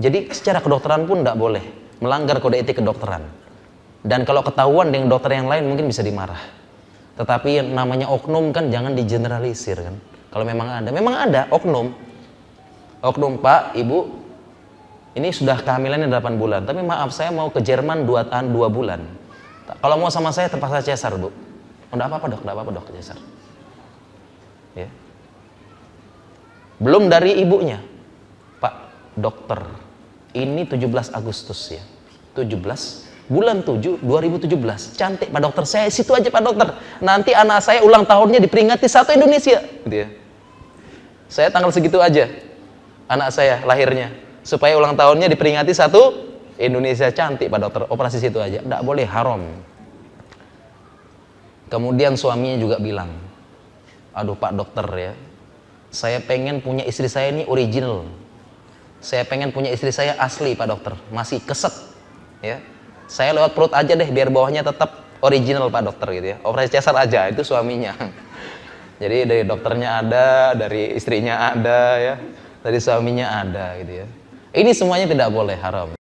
Jadi secara kedokteran pun tidak boleh melanggar kode etik kedokteran. Dan kalau ketahuan dengan dokter yang lain mungkin bisa dimarah. Tetapi yang namanya oknum kan jangan digeneralisir kan. Kalau memang ada, memang ada oknum. Oknum Pak, Ibu, ini sudah kehamilannya 8 bulan, tapi maaf saya mau ke Jerman 2 tahun 2 bulan. Kalau mau sama saya terpaksa cesar, Bu. Enggak oh, apa-apa, Dok. tidak apa-apa, Dok, cesar. Ya. Belum dari ibunya, Pak, dokter ini 17 Agustus ya. 17 bulan 7 2017. Cantik Pak Dokter. Saya situ aja Pak Dokter. Nanti anak saya ulang tahunnya diperingati satu Indonesia gitu ya. Saya tanggal segitu aja. Anak saya lahirnya supaya ulang tahunnya diperingati satu Indonesia cantik Pak Dokter. Operasi situ aja. Tidak boleh haram. Kemudian suaminya juga bilang, aduh Pak Dokter ya, saya pengen punya istri saya ini original, saya pengen punya istri saya asli Pak Dokter, masih keset. Ya. Saya lewat perut aja deh biar bawahnya tetap original Pak Dokter gitu ya. Operasi cesar aja itu suaminya. Jadi dari dokternya ada, dari istrinya ada ya, dari suaminya ada gitu ya. Ini semuanya tidak boleh haram.